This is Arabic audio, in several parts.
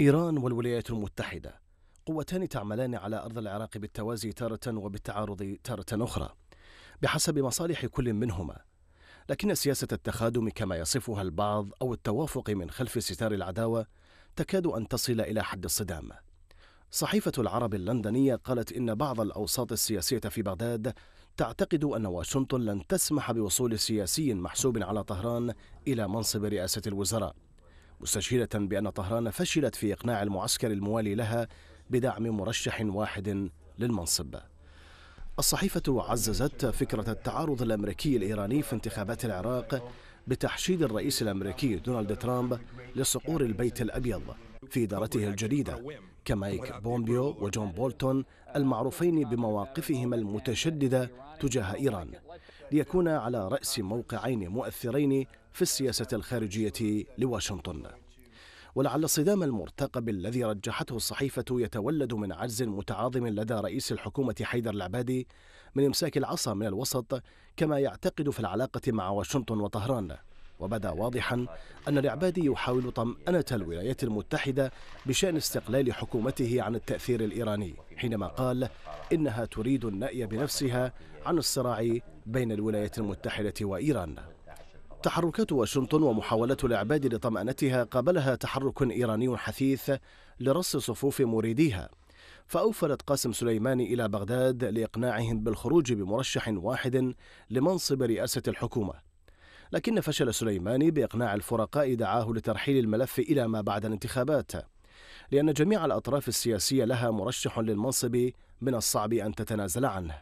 إيران والولايات المتحدة قوتان تعملان على أرض العراق بالتوازي تارة وبالتعارض تارة أخرى بحسب مصالح كل منهما لكن سياسة التخادم كما يصفها البعض أو التوافق من خلف ستار العداوة تكاد أن تصل إلى حد الصدام صحيفة العرب اللندنية قالت إن بعض الأوساط السياسية في بغداد تعتقد أن واشنطن لن تسمح بوصول سياسي محسوب على طهران إلى منصب رئاسة الوزراء مستشيرة بأن طهران فشلت في إقناع المعسكر الموالي لها بدعم مرشح واحد للمنصب الصحيفة عززت فكرة التعارض الأمريكي الإيراني في انتخابات العراق بتحشيد الرئيس الأمريكي دونالد ترامب لصقور البيت الأبيض في إدارته الجديدة كمايك بومبيو وجون بولتون المعروفين بمواقفهما المتشددة تجاه إيران ليكون على رأس موقعين مؤثرين في السياسة الخارجية لواشنطن ولعل الصدام المرتقب الذي رجحته الصحيفة يتولد من عجز متعاظم لدى رئيس الحكومة حيدر العبادي من إمساك العصا من الوسط كما يعتقد في العلاقة مع واشنطن وطهران وبدا واضحا أن العبادي يحاول طمأنة الولايات المتحدة بشأن استقلال حكومته عن التأثير الإيراني حينما قال إنها تريد النأي بنفسها عن الصراع بين الولايات المتحدة وإيران تحركات واشنطن ومحاولة الإعباد لطمأنتها قابلها تحرك إيراني حثيث لرص صفوف مريديها فأوفلت قاسم سليماني إلى بغداد لإقناعهم بالخروج بمرشح واحد لمنصب رئاسة الحكومة لكن فشل سليماني بإقناع الفرقاء دعاه لترحيل الملف إلى ما بعد الانتخابات لأن جميع الأطراف السياسية لها مرشح للمنصب من الصعب أن تتنازل عنه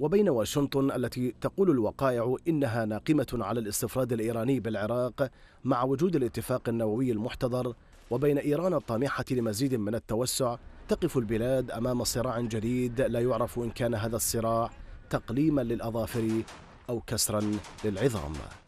وبين واشنطن التي تقول الوقائع إنها ناقمة على الاستفراد الإيراني بالعراق مع وجود الاتفاق النووي المحتضر وبين إيران الطامحة لمزيد من التوسع تقف البلاد أمام صراع جديد لا يعرف إن كان هذا الصراع تقليما للأظافر أو كسرا للعظام